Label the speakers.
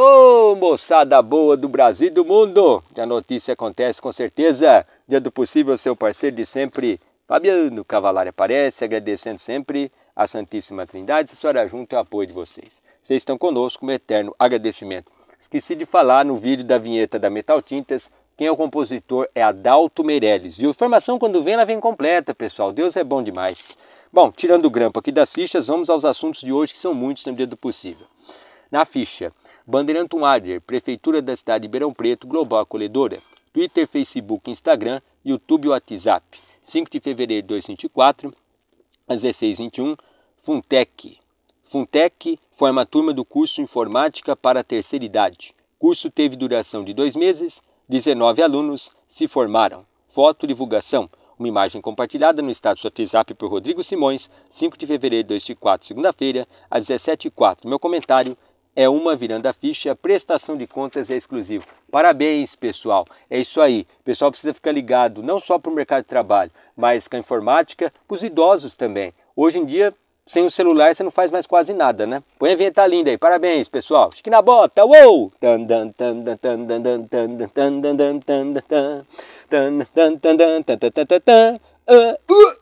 Speaker 1: Ô oh, moçada boa do Brasil e do mundo! A notícia acontece com certeza. Dia do possível, seu parceiro de sempre, Fabiano Cavalari aparece, agradecendo sempre a Santíssima Trindade, estará junto o apoio de vocês. Vocês estão conosco, um eterno agradecimento. Esqueci de falar no vídeo da vinheta da Metal Tintas, quem é o compositor é Adalto Meirelles, a formação quando vem, ela vem completa, pessoal. Deus é bom demais. Bom, tirando o grampo aqui das fichas, vamos aos assuntos de hoje, que são muitos no dia do possível. Na ficha, Bandeirante Adler, Prefeitura da cidade de Beirão Preto, Global Acolhedora. Twitter, Facebook, Instagram, YouTube e WhatsApp. 5 de fevereiro de 2024, às 16h21, Funtec. Funtec forma a turma do curso Informática para a Terceira Idade. Curso teve duração de dois meses, 19 alunos se formaram. Foto divulgação. Uma imagem compartilhada no status WhatsApp por Rodrigo Simões, 5 de fevereiro de 2024, segunda-feira, às 17h04. Meu comentário é uma virando a ficha, a prestação de contas é exclusivo. Parabéns, pessoal. É isso aí. O pessoal precisa ficar ligado não só para o mercado de trabalho, mas com a informática, para os idosos também. Hoje em dia, sem o celular você não faz mais quase nada, né? Põe a vinheta linda aí, parabéns pessoal.
Speaker 2: Chique na bota, uou! Uh!